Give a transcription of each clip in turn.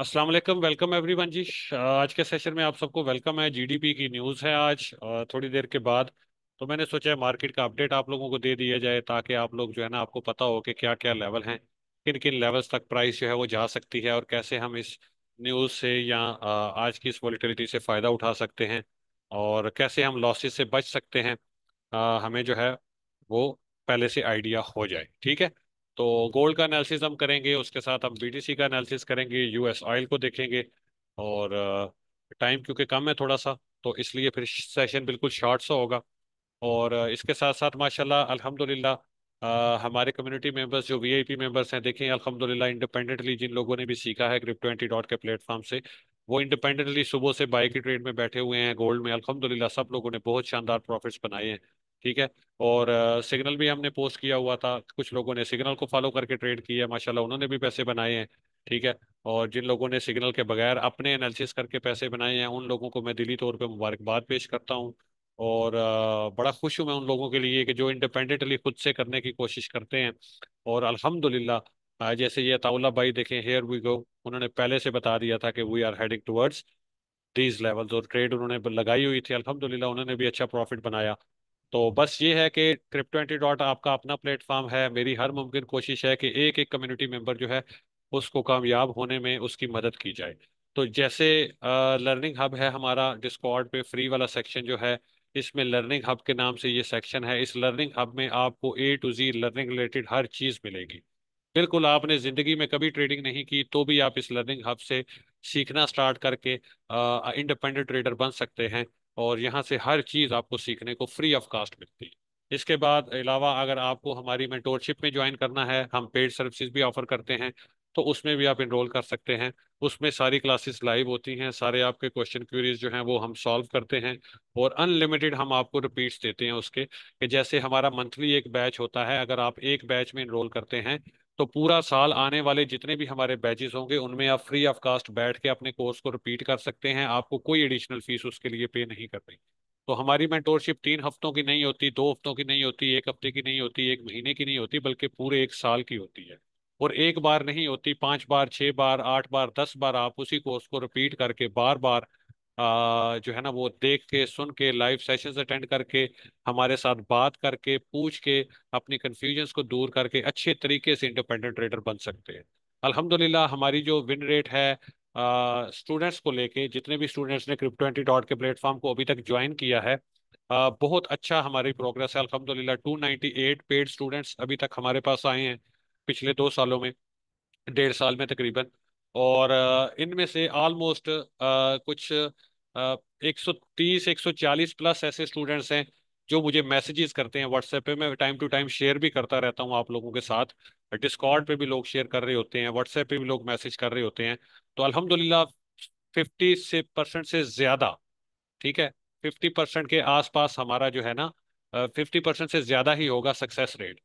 अस्सलाम वालेकुम welcome everyone जी आज के सेशन में आप सबको वेलकम है जीडीपी की न्यूज़ है आज थोड़ी देर के बाद तो मैंने सोचा है मार्केट का अपडेट आप लोगों को दे दिया जाए ताकि आप लोग जो है ना आपको पता हो कि क्या क्या लेवल हैं किन किन लेवल्स तक प्राइस जो है वो जा सकती है और कैसे हम इस न्यूज़ से या आज की इस वॉलीटिलिटी से फ़ायदा उठा सकते हैं और कैसे हम लॉसेज से बच सकते हैं हमें जो है वो पहले से आइडिया हो जाए ठीक है तो गोल्ड का एनालिसिस हम करेंगे उसके साथ हम बीटीसी का एनालिसिस करेंगे यूएस ऑयल को देखेंगे और टाइम क्योंकि कम है थोड़ा सा तो इसलिए फिर सेशन बिल्कुल शॉर्ट सा होगा और इसके साथ साथ माशाल्लाह अल्हम्दुलिल्लाह हमारे कम्युनिटी मेंबर्स जो वीआईपी मेंबर्स हैं देखें अलहमदिल्ला इंडिपेंडेंटली जिन लोगों ने भी सीखा है ग्रिप ट्वेंटी डॉट के प्लेटफॉर्म से वो इंडिपेंडेंटली सुबह से बाई की ट्रेड में बैठे हुए हैं गोल्ड में अलहमदिल्ला सब लोगों ने बहुत शानदार प्रॉफिट्स बनाए हैं ठीक है और सिग्नल भी हमने पोस्ट किया हुआ था कुछ लोगों ने सिग्नल को फॉलो करके ट्रेड किया माशाल्लाह उन्होंने भी पैसे बनाए हैं ठीक है और जिन लोगों ने सिग्नल के बगैर अपने एनालिसिस करके पैसे बनाए हैं उन लोगों को मैं दिली तौर पर मुबारकबाद पेश करता हूँ और बड़ा खुश हूँ मैं उन लोगों के लिए कि जो इंडिपेंडेंटली खुद से करने की कोशिश करते हैं और अल्हम्दुलिल्लाह जैसे ये ताउला भाई देखें हेयर वी गो उन्होंने पहले से बता दिया था कि we are heading towards these levels और ट्रेड उन्होंने लगाई हुई थी अल्हम्दुलिल्लाह उन्होंने भी अच्छा प्रॉफिट बनाया तो बस ये है कि क्रिप्टो एंटी डॉट आपका अपना प्लेटफॉर्म है मेरी हर मुमकिन कोशिश है कि एक एक कम्युनिटी मेंबर जो है उसको कामयाब होने में उसकी मदद की जाए तो जैसे लर्निंग हब है हमारा डिस्कॉर्ड पे फ्री वाला सेक्शन जो है इसमें लर्निंग हब के नाम से ये सेक्शन है इस लर्निंग हब में आपको A to Z learning related हर चीज़ मिलेगी बिल्कुल आपने ज़िंदगी में कभी ट्रेडिंग नहीं की तो भी आप इस लर्निंग हब से सीखना स्टार्ट करके इंडिपेंडेंट ट्रेडर बन सकते हैं और यहाँ से हर चीज़ आपको सीखने को फ्री ऑफ कास्ट मिलती है इसके बाद अलावा अगर आपको हमारी मेंटोरशिप में ज्वाइन करना है हम पेड सर्विसेज भी ऑफर करते हैं तो उसमें भी आप इनरोल कर सकते हैं उसमें सारी क्लासेस लाइव होती हैं सारे आपके क्वेश्चन क्यूरीज जो हैं वो हम सॉल्व करते हैं और अनलिमिटेड हम आपको रिपीट्स देते हैं उसके कि जैसे हमारा मंथली एक बैच होता है अगर आप एक बैच में इनरोल करते हैं तो पूरा साल आने वाले जितने भी हमारे बैचेस होंगे उनमें आप फ्री ऑफ कास्ट बैठ के अपने कोर्स को रिपीट कर सकते हैं आपको कोई एडिशनल फीस उसके लिए पे नहीं करनी तो हमारी मेंटोरशिप तीन हफ्तों की नहीं होती दो हफ्तों की नहीं होती एक हफ्ते की नहीं होती एक महीने की नहीं होती बल्कि पूरे एक साल की होती है और एक बार नहीं होती पाँच बार छह बार आठ बार दस बार आप उसी कोर्स को रिपीट करके बार बार जो है ना वो देख के सुन के लाइव सेशंस अटेंड करके हमारे साथ बात करके पूछ के अपनी कन्फ्यूजन्स को दूर करके अच्छे तरीके से इंडिपेंडेंट ट्रेडर बन सकते हैं अल्हम्दुलिल्लाह हमारी जो विन रेट है स्टूडेंट्स को लेके जितने भी स्टूडेंट्स ने क्रिप्टो एंटी डॉट के प्लेटफॉर्म को अभी तक ज्वाइन किया है आ, बहुत अच्छा हमारी प्रोग्रेस है अलहमदिल्ला two ninety eight paid students अभी तक हमारे पास आए हैं पिछले दो सालों में डेढ़ साल में तकरीबन और इनमें से ऑलमोस्ट कुछ एक सौ तीस एक सौ चालीस प्लस ऐसे स्टूडेंट्स हैं जो मुझे मैसेजेस करते हैं व्हाट्सएप पे मैं टाइम टू टाइम शेयर भी करता रहता हूँ आप लोगों के साथ डिस्कॉर्ड पे भी लोग शेयर कर रहे होते हैं व्हाट्सएप पे भी लोग मैसेज कर रहे होते हैं तो अल्हम्दुलिल्लाह फिफ्टी से परसेंट से ज़्यादा ठीक है फिफ्टी परसेंट के आसपास हमारा जो है ना फिफ्टी परसेंट से ज़्यादा ही होगा सक्सेस रेट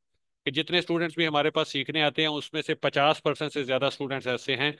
कि जितने स्टूडेंट्स भी हमारे पास सीखने आते हैं उसमें से पचास परसेंट से ज़्यादा स्टूडेंट्स ऐसे हैं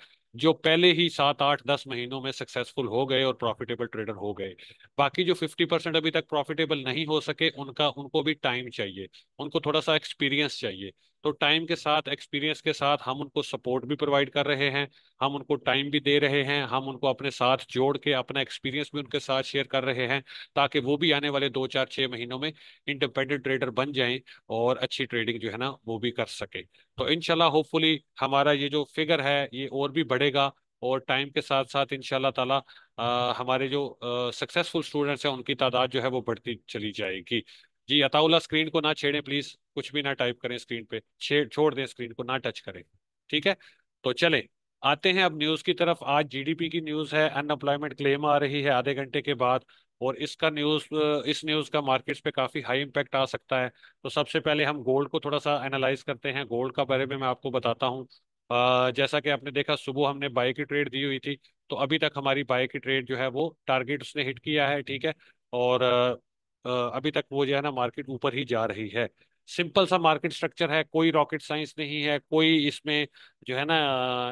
जो पहले ही सात आठ दस महीनों में सक्सेसफुल हो गए और प्रॉफिटेबल ट्रेडर हो गए बाकी जो फिफ्टी परसेंट अभी तक प्रॉफिटेबल नहीं हो सके उनका उनको भी टाइम चाहिए उनको थोड़ा सा एक्सपीरियंस चाहिए तो टाइम के साथ एक्सपीरियंस के साथ हम उनको सपोर्ट भी प्रोवाइड कर रहे हैं हम उनको टाइम भी दे रहे हैं हम उनको अपने साथ जोड़ के अपना एक्सपीरियंस भी उनके साथ शेयर कर रहे हैं ताकि वो भी आने वाले दो चार छः महीनों में इंडिपेंडेंट ट्रेडर बन जाएं और अच्छी ट्रेडिंग जो है ना वो भी कर सके तो इनशाला होपफुली हमारा ये जो फिगर है ये और भी बढ़ेगा और टाइम के साथ साथ इन शाह तला हमारे जो सक्सेसफुल स्टूडेंट्स हैं उनकी तादाद जो है वो बढ़ती चली जाएगी जी अताउल्ला स्क्रीन को ना छेड़ें प्लीज कुछ भी ना टाइप करें स्क्रीन पे छेड़ छोड़ दें स्क्रीन को ना टच करें ठीक है तो चलें आते हैं अब न्यूज़ की तरफ आज जीडीपी की न्यूज़ है अनएम्प्लॉयमेंट क्लेम आ रही है आधे घंटे के बाद और इसका न्यूज़ इस न्यूज़ का मार्केट्स पे काफ़ी हाई इम्पैक्ट आ सकता है तो सबसे पहले हम गोल्ड को थोड़ा सा एनालाइज करते हैं गोल्ड का बारे में मैं आपको बताता हूँ जैसा कि आपने देखा सुबह हमने बाय की ट्रेड दी हुई थी तो अभी तक हमारी बाय की ट्रेड जो है वो टारगेट उसने हिट किया है ठीक है और अभी तक वो जो है ना मार्केट ऊपर ही जा रही है सिंपल सा मार्केट स्ट्रक्चर है कोई रॉकेट साइंस नहीं है कोई इसमें जो है ना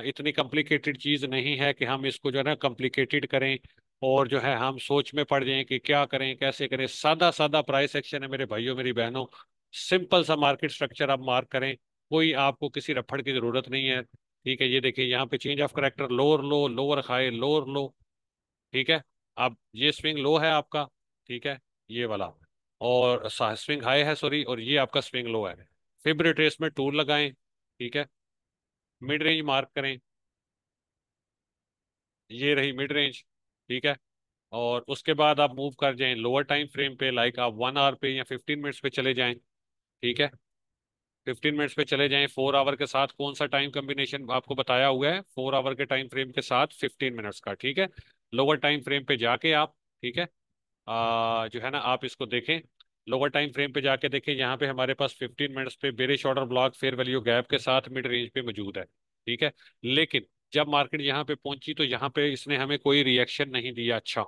इतनी कॉम्प्लिकेटेड चीज़ नहीं है कि हम इसको जो है ना कॉम्प्लिकेटेड करें और जो है हम सोच में पड़ जाएं कि क्या करें कैसे करें सादा सादा प्राइस एक्शन है मेरे भाइयों मेरी बहनों सिंपल सा मार्केट स्ट्रक्चर आप मार्क करें कोई आपको किसी रफड़ की ज़रूरत नहीं है ठीक है ये देखिए यहाँ पे change of character lower low lower high lower low ठीक है अब ये स्विंग लो है आपका ठीक है ये वाला और स्विंग हाई है सॉरी और ये आपका स्विंग लो है फिब रिट्रेस में टूल लगाएं ठीक है मिड रेंज मार्क करें ये रही मिड रेंज ठीक है और उसके बाद आप मूव कर जाएं लोअर टाइम फ्रेम पे लाइक आप वन आवर पे या फिफ्टीन मिनट्स पे चले जाएं ठीक है फिफ्टीन मिनट्स पे चले जाएं फोर आवर के साथ कौन सा टाइम कम्बिनेशन आपको बताया हुआ है फोर आवर के टाइम फ्रेम के साथ फिफ्टीन मिनट्स का ठीक है लोअर टाइम फ्रेम पे जाके आप ठीक है आ, जो है ना आप इसको देखें लोअर टाइम फ्रेम पे जाके देखें यहाँ पे हमारे पास 15 मिनट्स पे बेरे shorter block fair value gap के साथ मिड रेंज पे मौजूद है ठीक है लेकिन जब मार्केट यहाँ पे पहुंची तो यहाँ पे इसने हमें कोई रिएक्शन नहीं दिया अच्छा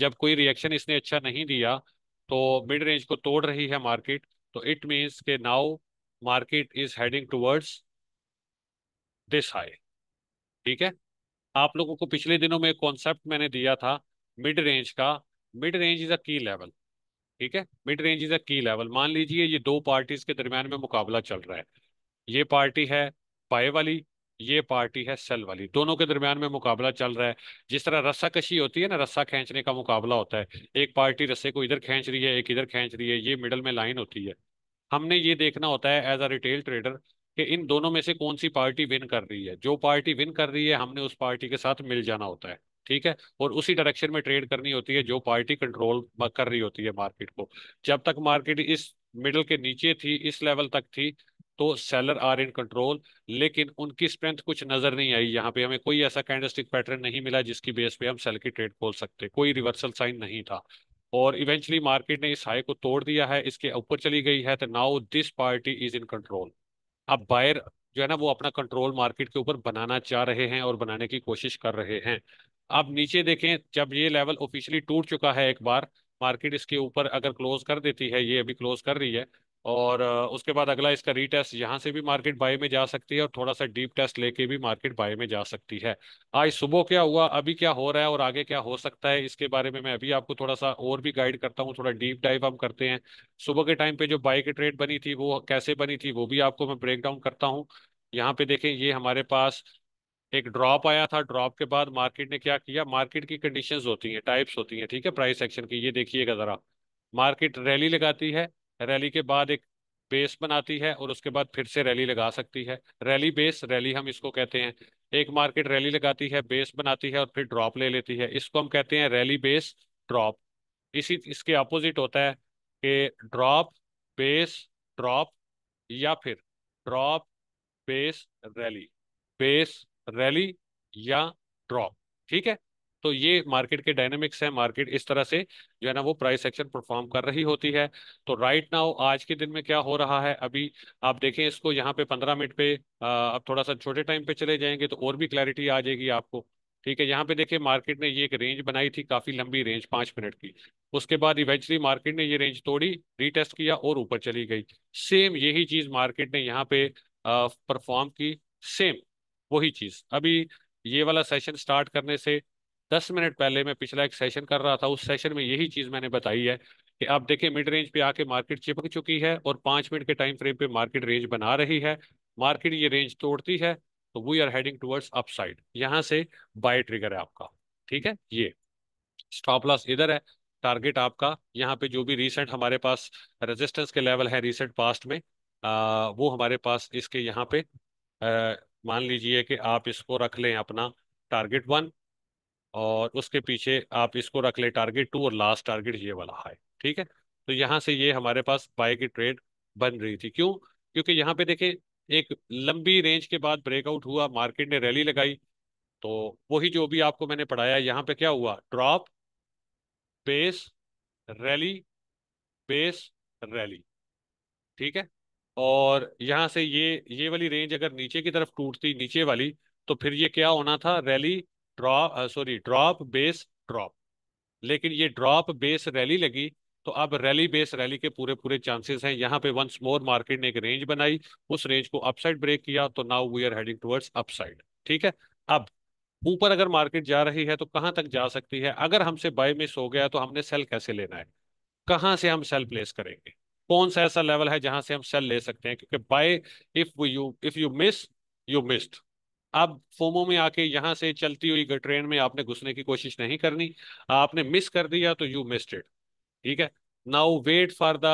जब कोई रिएक्शन इसने अच्छा नहीं दिया तो मिड रेंज को तोड़ रही है मार्केट तो इट मीन्स के now market is heading towards this high ठीक है आप लोगों को पिछले दिनों में कॉन्सेप्ट मैंने दिया था मिड रेंज का mid range is a key level ठीक है mid range is a key level मान लीजिए ये दो पार्टीज के दरमियान में मुकाबला चल रहा है ये पार्टी है पाए वाली ये पार्टी है सेल वाली दोनों के दरमियान में मुकाबला चल रहा है जिस तरह रस्सा कशी होती है ना रस्सा खींचने का मुकाबला होता है एक पार्टी रस्से को इधर खींच रही है एक इधर खींच रही है ये मिडल में लाइन होती है हमने ये देखना होता है एज अ रिटेल ट्रेडर कि इन दोनों में से कौन सी पार्टी विन कर रही है जो पार्टी विन कर रही है हमने उस पार्टी के साथ मिल जाना होता है ठीक है और उसी डायरेक्शन में ट्रेड करनी होती है जो पार्टी कंट्रोल कर रही होती है मार्केट को जब तक मार्केट इस मिडल के नीचे थी इस लेवल तक थी तो सेलर आर इन कंट्रोल लेकिन उनकी स्ट्रेंथ कुछ नजर नहीं आई यहाँ पे हमें कोई ऐसा कैंडलस्टिक पैटर्न नहीं मिला जिसकी बेस पे हम सेल की ट्रेड खोल सकते कोई रिवर्सल साइन नहीं था और इवेंचुअली मार्केट ने इस हाई को तोड़ दिया है इसके ऊपर चली गई है तो now this party is in control अब बायर जो है ना वो अपना कंट्रोल मार्केट के ऊपर बनाना चाह रहे हैं और बनाने की कोशिश कर रहे हैं आप नीचे देखें जब ये लेवल ऑफिशियली टूट चुका है एक बार मार्केट इसके ऊपर अगर क्लोज कर देती है ये अभी क्लोज कर रही है और उसके बाद अगला इसका रीटेस्ट यहाँ से भी मार्केट बाय में जा सकती है और थोड़ा सा डीप टेस्ट लेके भी मार्केट बाय में जा सकती है आज सुबह क्या हुआ अभी क्या हो रहा है और आगे क्या हो सकता है इसके बारे में मैं अभी आपको थोड़ा सा और भी गाइड करता हूँ थोड़ा डीप डाइव हम करते हैं सुबह के टाइम पे जो बाय की ट्रेड बनी थी वो कैसे बनी थी वो भी आपको मैं ब्रेक डाउन करता हूँ यहाँ पे देखें ये हमारे पास एक ड्रॉप आया था ड्रॉप के बाद मार्केट ने क्या किया मार्केट की कंडीशन होती हैं टाइप्स होती हैं ठीक है प्राइस एक्शन की ये देखिएगा ज़रा मार्केट रैली लगाती है रैली के बाद एक बेस बनाती है और उसके बाद फिर से रैली लगा सकती है रैली बेस रैली हम इसको कहते हैं एक मार्केट रैली लगाती है बेस बनाती है और फिर ड्रॉप ले लेती है इसको हम कहते हैं रैली बेस ड्रॉप इसी इसके अपोजिट होता है कि ड्रॉप बेस ड्रॉप या फिर drop base rally base rally या ड्रॉप ठीक है तो ये मार्केट के डायनेमिक्स है मार्केट इस तरह से जो है ना वो प्राइस एक्शन परफॉर्म कर रही होती है तो राइट नाउ आज के दिन में क्या हो रहा है अभी आप देखें इसको यहाँ पे पंद्रह मिनट पे अब थोड़ा सा छोटे टाइम पे चले जाएंगे तो और भी क्लैरिटी आ जाएगी आपको ठीक है यहाँ पे देखिए मार्केट ने ये एक रेंज बनाई थी काफी लंबी रेंज पांच मिनट की उसके बाद इवेंचुअली मार्केट ने ये रेंज तोड़ी रीटेस्ट किया और ऊपर चली गई सेम यही चीज मार्केट ने यहाँ पे परफॉर्म की सेम वही चीज अभी ये वाला सेशन स्टार्ट करने से दस मिनट पहले मैं पिछला एक सेशन कर रहा था उस सेशन में यही चीज़ मैंने बताई है कि आप देखें मिड रेंज पे आके मार्केट चिपक चुकी है और पाँच मिनट के टाइम फ्रेम पे मार्केट रेंज बना रही है मार्केट ये रेंज तोड़ती है तो we are heading towards upside यहाँ से बाय ट्रिगर है आपका ठीक है ये स्टॉप लॉस इधर है टारगेट आपका यहाँ पे जो भी रिसेंट हमारे पास रेजिस्टेंस के लेवल है रिसेंट पास्ट में आ, वो हमारे पास इसके यहाँ पे आ, मान लीजिए कि आप इसको रख लें अपना टारगेट वन और उसके पीछे आप इसको रख ले टारगेट टू और लास्ट टारगेट ये वाला हाई ठीक है तो यहाँ से ये हमारे पास बाय की ट्रेड बन रही थी क्यों क्योंकि यहाँ पे देखें एक लंबी रेंज के बाद ब्रेकआउट हुआ मार्केट ने रैली लगाई तो वही जो भी आपको मैंने पढ़ाया यहाँ पे क्या हुआ drop base rally base rally ठीक है और यहाँ से ये ये वाली रेंज अगर नीचे की तरफ टूटती नीचे वाली तो फिर ये क्या होना था rally drop sorry drop base drop लेकिन ये ड्रॉप बेस रैली लगी तो अब रैली बेस रैली के पूरे पूरे चांसेस हैं यहाँ पे वंस मोर मार्केट ने एक रेंज बनाई उस रेंज को अपसाइड ब्रेक किया तो now we are heading towards upside ठीक है अब ऊपर अगर मार्केट जा रही है तो कहाँ तक जा सकती है अगर हमसे बाय मिस हो गया तो हमने सेल कैसे लेना है कहाँ से हम सेल प्लेस करेंगे कौन सा ऐसा लेवल है जहां से हम सेल ले सकते हैं क्योंकि by if you if you miss you missed अब फोमो में आके यहाँ से चलती हुई ट्रेन में आपने घुसने की कोशिश नहीं करनी आपने मिस कर दिया तो यू मिस्ड इट ठीक है now wait for the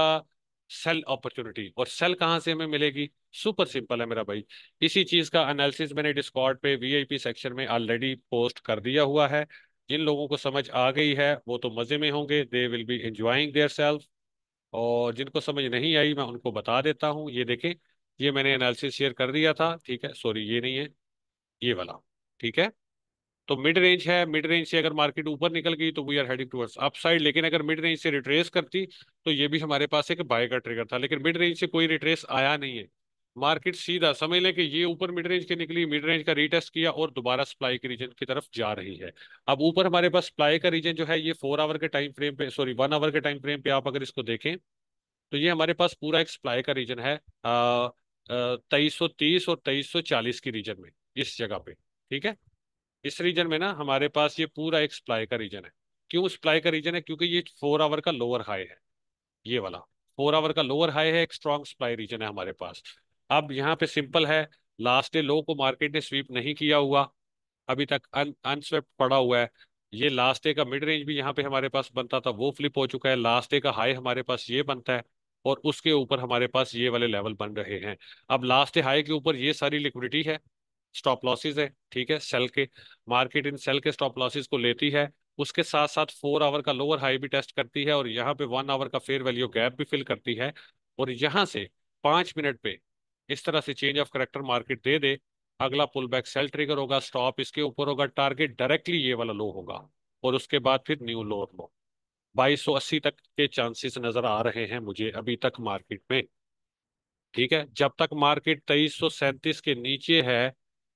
sell opportunity और सेल कहाँ से हमें मिलेगी सुपर सिंपल है मेरा भाई इसी चीज़ का एनालिसिस मैंने डिस्कॉर्ड पे वीआईपी सेक्शन में ऑलरेडी पोस्ट कर दिया हुआ है जिन लोगों को समझ आ गई है वो तो मज़े में होंगे they will be enjoying their self और जिनको समझ नहीं आई मैं उनको बता देता हूँ ये देखें ये मैंने एनालिसिस शेयर कर दिया था ठीक है सॉरी ये नहीं है ये वाला ठीक है तो मिड रेंज है मिड रेंज से अगर मार्केट ऊपर निकल गई तो we are heading towards upside लेकिन अगर मिड रेंज से रिट्रेस करती तो ये भी हमारे पास एक बाय का ट्रिगर था लेकिन मिड रेंज से कोई रिट्रेस आया नहीं है मार्केट सीधा समझ लें कि ये ऊपर मिड रेंज की निकली मिड रेंज का रीटेस्ट किया और दोबारा सप्लाई के रीजन की तरफ जा रही है अब ऊपर हमारे पास सप्लाई का रीजन जो है ये फोर आवर के टाइम फ्रेम पे सॉरी वन आवर के टाइम फ्रेम पे आप अगर इसको देखें तो ये हमारे पास पूरा एक सप्लाई का रीजन है तेईस सौ तीस और तेईस सौ चालीस की रीजन में इस जगह पे ठीक है इस रीजन में ना हमारे पास ये पूरा एक सप्लाई का रीजन है क्यों सप्लाई का रीजन है क्योंकि ये फोर आवर का लोअर हाई है ये वाला फोर आवर का लोअर हाई है एक स्ट्रॉन्ग सप्लाई रीजन है हमारे पास अब यहाँ पे सिंपल है लास्ट डे लो को मार्केट ने स्वीप नहीं किया हुआ अभी तक अनस्वेप्ट पड़ा हुआ है ये लास्ट डे का मिड रेंज भी यहाँ पे हमारे पास बनता था वो फ्लिप हो चुका है लास्ट डे का हाई हमारे पास ये बनता है और उसके ऊपर हमारे पास ये वाले लेवल बन रहे हैं अब लास्ट डे हाई के ऊपर ये सारी लिक्विडिटी है स्टॉप लॉसेज है ठीक है सेल के मार्केट इन सेल के स्टॉप लॉसेज को लेती है उसके साथ साथ फोर आवर का लोअर हाई भी टेस्ट करती है और यहाँ पे वन आवर का फेयर वैल्यू गैप भी फिल करती है और यहाँ से पांच मिनट पे इस तरह से चेंज ऑफ करेक्टर मार्केट दे दे अगला पुल बैक सेल ट्रिगर होगा स्टॉप इसके ऊपर होगा टारगेट डायरेक्टली ये वाला लो होगा और उसके बाद फिर न्यू लोअर लो बाईस सौ अस्सी तक के चांसेस नजर आ रहे हैं मुझे अभी तक मार्केट में ठीक है जब तक मार्केट तेईस सौ सैंतीस के नीचे है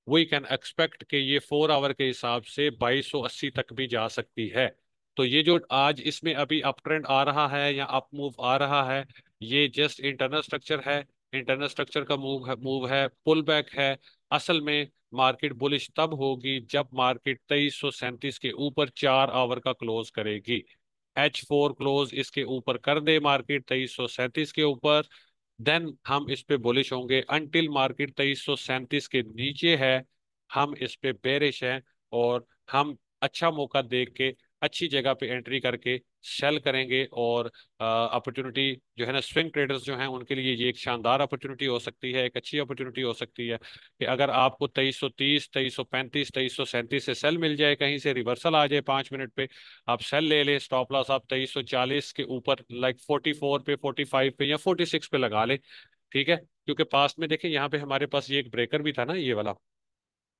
वी कैन एक्सपेक्ट कि ये फोर आवर के हिसाब से 2280 तक भी जा सकती है तो ये जो आज इसमें अभी अप ट्रेंड आ रहा है या अप मूव आ रहा है ये जस्ट इंटरनल स्ट्रक्चर है इंटरनल स्ट्रक्चर का मूव है मूव है पुल बैक है असल में मार्केट बुलिश तब होगी जब मार्केट तेईस के ऊपर चार आवर का क्लोज करेगी एच फोर क्लोज इसके ऊपर कर दे मार्केट तेईस के ऊपर देन हम इस पे बोलिश होंगे अनटिल मार्केट तेईस के नीचे है हम इस पे बेरिश हैं और हम अच्छा मौका देख के अच्छी जगह पे एंट्री करके सेल करेंगे और अपॉर्चुनिटी जो है ना स्विंग ट्रेडर्स जो हैं उनके लिए ये एक शानदार अपॉर्चुनिटी हो सकती है एक अच्छी अपॉर्चुनिटी हो सकती है कि अगर आपको तेईस सौ तीस तेईस सौ पैंतीस तेईस सौ सैंतीस से सेल मिल जाए कहीं से रिवर्सल आ जाए पाँच मिनट पे आप सेल ले लें स्टॉप लॉस आप तेईस सौ चालीस के ऊपर लाइक फोर्टी फोर पे फोर्टी फाइव पे या फोर्टी सिक्स पे लगा लें ठीक है क्योंकि पास्ट में देखें यहाँ पे हमारे पास ये एक ब्रेकर भी था ना ये वाला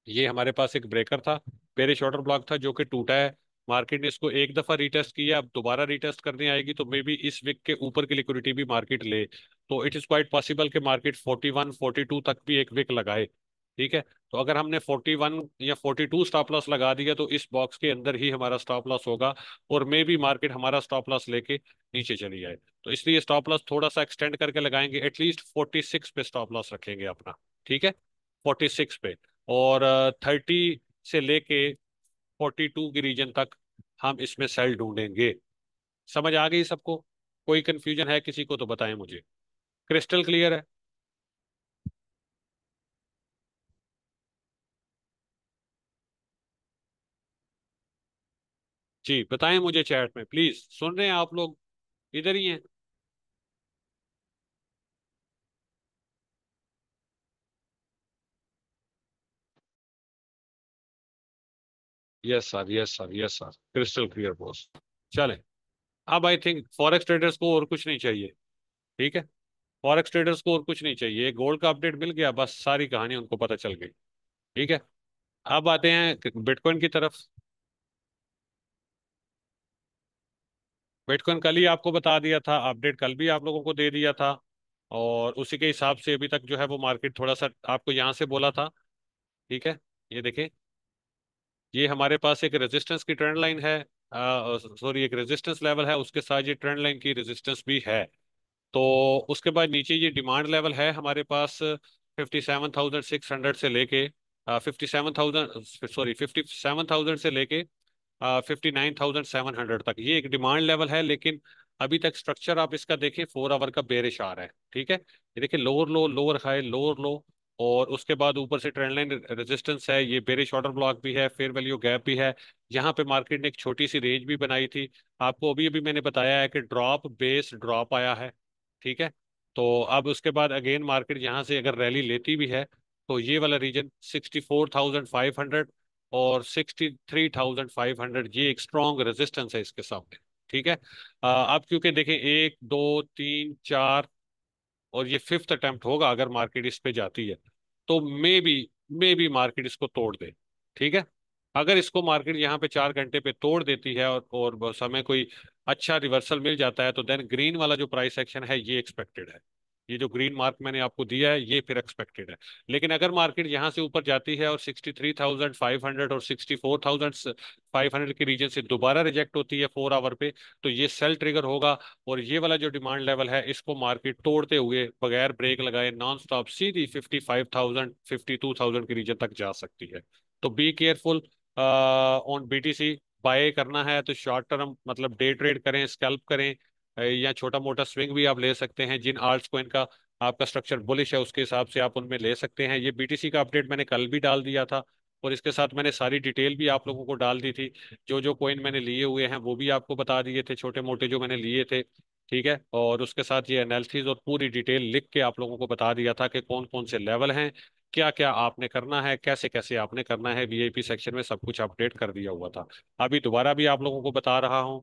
ये हमारे पास एक ब्रेकर था पेरे शॉर्टर ब्लॉक था जो कि टूटा है मार्केट ने इसको एक दफा रिटेस्ट किया अब दोबारा रिटेस्ट करने आएगी तो मे बी इस वीक के ऊपर की लिक्विडिटी भी मार्केट ले तो इट इज क्वाइट पॉसिबल कि मार्केट 41 42 तक भी एक वीक लगाए ठीक है तो अगर हमने 41 या 42 स्टॉप लॉस लगा दिया तो इस बॉक्स के अंदर ही हमारा स्टॉप लॉस होगा और मे बी मार्केट हमारा स्टॉप लॉस लेके नीचे चली जाए तो इसलिए स्टॉप लॉस थोड़ा सा एक्सटेंड करके लगाएंगे एटलीस्ट 46 पे स्टॉप लॉस रखेंगे अपना ठीक है 46 पे और थर्टी uh, से लेके फोर्टी टू की रीजन तक हम इसमें सेल ढूंढेंगे समझ आ गई सबको कोई कंफ्यूजन है किसी को तो बताएं मुझे क्रिस्टल क्लियर है जी बताएं मुझे चैट में प्लीज सुन रहे हैं आप लोग इधर ही हैं yes sir yes sir yes sir crystal clear boss चले अब आई थिंक फॉरेक्स ट्रेडर्स को और कुछ नहीं चाहिए ठीक है फॉरेक्स ट्रेडर्स को और कुछ नहीं चाहिए गोल्ड का अपडेट मिल गया बस सारी कहानी उनको पता चल गई ठीक है अब आते हैं बिटकॉइन की तरफ बिटकॉइन कल ही आपको बता दिया था अपडेट कल भी आप लोगों को दे दिया था और उसी के हिसाब से अभी तक जो है वो मार्केट थोड़ा सा आपको यहाँ से बोला था ठीक है ये देखें ये हमारे पास एक रेजिस्टेंस की ट्रेंड लाइन है सॉरी एक रेजिस्टेंस लेवल है उसके साथ ये ट्रेंड लाइन की रेजिस्टेंस भी है तो उसके बाद नीचे ये डिमांड लेवल है हमारे पास fifty seven thousand six hundred से लेके fifty seven thousand sorry fifty seven thousand से लेके fifty nine thousand seven hundred तक ये एक डिमांड लेवल है लेकिन अभी तक स्ट्रक्चर आप इसका देखें फोर आवर का बेरिश आ रहा है ठीक है ये देखिए lower low lower high lower low और उसके बाद ऊपर से ट्रेंड लाइन रेजिस्टेंस है ये बेरिश ऑर्डर ब्लॉक भी है फेयर वैल्यू गैप भी है यहाँ पे मार्केट ने एक छोटी सी रेंज भी बनाई थी आपको अभी अभी मैंने बताया है कि ड्रॉप बेस ड्रॉप आया है ठीक है तो अब उसके बाद अगेन मार्केट यहाँ से अगर रैली लेती भी है तो ये वाला region sixty four thousand five hundred और sixty three thousand five hundred ये एक स्ट्रॉन्ग रेजिस्टेंस है इसके सामने ठीक है अब क्योंकि देखें एक दो तीन चार और ये फिफ्थ अटैम्प्ट होगा अगर मार्केट इस पे जाती है तो maybe maybe market इसको तोड़ दे ठीक है अगर इसको मार्केट यहाँ पे चार घंटे पे तोड़ देती है और और समय कोई अच्छा रिवर्सल मिल जाता है तो देन ग्रीन वाला जो प्राइस एक्शन है ये एक्सपेक्टेड है ये जो ग्रीन मार्क मैंने आपको दिया है ये फिर एक्सपेक्टेड है लेकिन अगर मार्केट यहाँ से ऊपर जाती है और 63,500 और 64,500 के रीजन से दोबारा रिजेक्ट होती है फोर आवर पे तो ये सेल ट्रिगर होगा और ये वाला जो डिमांड लेवल है इसको मार्केट तोड़ते हुए बगैर ब्रेक लगाए नॉन स्टॉप सीधी टू थाउजेंड के रीजन तक जा सकती है तो be careful on B T C buy करना है तो शॉर्ट टर्म मतलब डे ट्रेड करें स्कैल्प करें या छोटा मोटा स्विंग भी आप ले सकते हैं जिन आर्ट्स कोइन का आपका स्ट्रक्चर बुलिश है उसके हिसाब से आप उनमें ले सकते हैं ये बी का अपडेट मैंने कल भी डाल दिया था और इसके साथ मैंने सारी डिटेल भी आप लोगों को डाल दी थी जो जो कोइन मैंने लिए हुए हैं वो भी आपको बता दिए थे छोटे मोटे जो मैंने लिए थे ठीक है और उसके साथ ये एनालिसिस और पूरी डिटेल लिख के आप लोगों को बता दिया था कि कौन कौन से लेवल हैं क्या क्या आपने करना है कैसे कैसे आपने करना है वी सेक्शन में सब कुछ अपडेट कर दिया हुआ था अभी दोबारा भी आप लोगों को बता रहा हूँ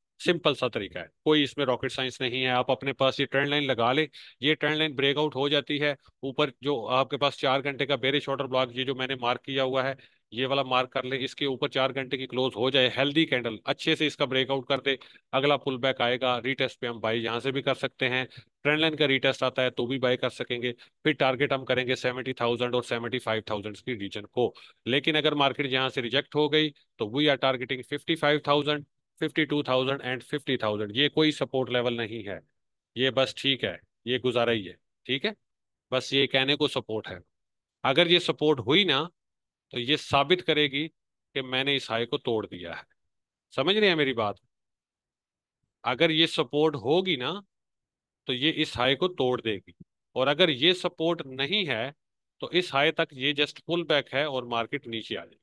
सिंपल सा तरीका है कोई इसमें रॉकेट साइंस नहीं है आप अपने पास ये ट्रेंड लाइन लगा ले ये ट्रेंड लाइन ब्रेकआउट हो जाती है ऊपर जो आपके पास चार घंटे का बेरिश ऑर्डर ब्लॉक ये जो मैंने मार्क किया हुआ है ये वाला मार्क कर ले इसके ऊपर चार घंटे की क्लोज हो जाए हेल्दी कैंडल अच्छे से इसका ब्रेकआउट कर दे अगला पुल बैक आएगा रीटेस्ट पे हम बाई यहाँ से भी कर सकते हैं ट्रेंड लाइन का रीटेस्ट आता है तो भी बाई कर सकेंगे फिर टारगेट हम करेंगे सेवेंटी थाउजेंड और सेवेंटी फाइव थाउजेंड की रीजन को लेकिन अगर मार्केट यहाँ से रिजेक्ट हो गई तो we are targeting fifty five thousand fifty two thousand and fifty thousand ये कोई सपोर्ट लेवल नहीं है ये बस ठीक है ये गुजारा ही है ठीक है बस ये कहने को सपोर्ट है अगर ये सपोर्ट हुई ना तो ये साबित करेगी कि मैंने इस हाई को तोड़ दिया है समझ रहे हैं मेरी बात अगर ये सपोर्ट होगी ना तो ये इस हाई को तोड़ देगी और अगर ये सपोर्ट नहीं है तो इस हाई तक ये जस्ट पुल बैक है और मार्केट नीचे आ जाएगी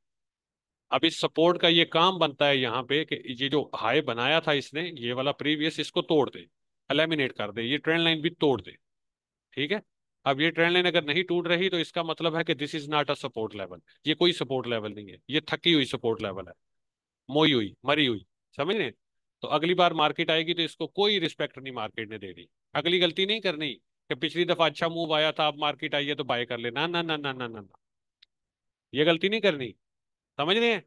अब इस सपोर्ट का ये काम बनता है यहाँ पे कि ये जो हाई बनाया था इसने ये वाला प्रीवियस इसको तोड़ दे एलेमिनेट कर दे ये ट्रेंड लाइन भी तोड़ दे ठीक है अब ये ट्रेंड लाइन अगर नहीं टूट रही तो इसका मतलब है कि this is not a support level ये कोई सपोर्ट लेवल नहीं है ये थकी हुई सपोर्ट लेवल है मोई हुई मरी हुई समझ रहे तो अगली बार मार्केट आएगी तो इसको कोई रिस्पेक्ट नहीं मार्केट ने दे रही अगली गलती नहीं करनी कि पिछली दफा अच्छा मूव आया था अब मार्केट आई है तो बाय कर लेना ना ना ना ना ना ना ये गलती नहीं करनी समझ रहे हैं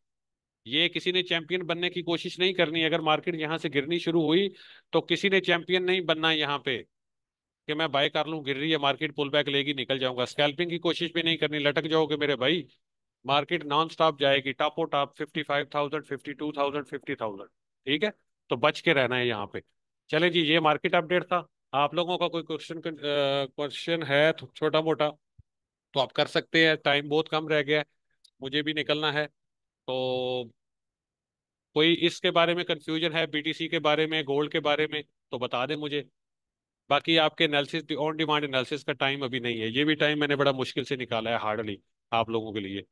ये किसी ने चैंपियन बनने की कोशिश नहीं करनी अगर मार्केट यहाँ से गिरनी शुरू हुई तो किसी ने चैंपियन नहीं बनना यहाँ पे कि मैं बाय कर लूँ गिर रही है मार्केट पुल बैक लेगी निकल जाऊंगा स्कैल्पिंग की कोशिश भी नहीं करनी लटक जाओगे मेरे भाई मार्केट नॉन स्टॉप जाएगी टॉपो टॉप fifty five thousand fifty two thousand fifty thousand ठीक है तो बच के रहना है यहाँ पे चले जी ये मार्केट अपडेट था आप लोगों का कोई क्वेश्चन क्वेश्चन है तो छोटा मोटा तो आप कर सकते हैं टाइम बहुत कम रह गया है मुझे भी निकलना है तो कोई इसके बारे में कंफ्यूजन है बीटीसी के बारे में गोल्ड के बारे में तो बता दें मुझे बाकी आपके एनालिसिस ऑन डिमांड एनालिसिस का टाइम अभी नहीं है ये भी टाइम मैंने बड़ा मुश्किल से निकाला है हार्डली आप लोगों के लिए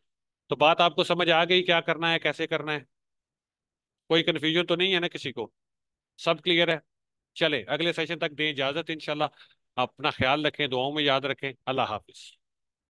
तो बात आपको समझ आ गई क्या करना है कैसे करना है कोई कन्फ्यूजन तो नहीं है ना किसी को सब क्लियर है चले अगले सेशन तक दें इजाज़त इनशाला अपना ख्याल रखें दुआओं में याद रखें अल्लाह हाफिज़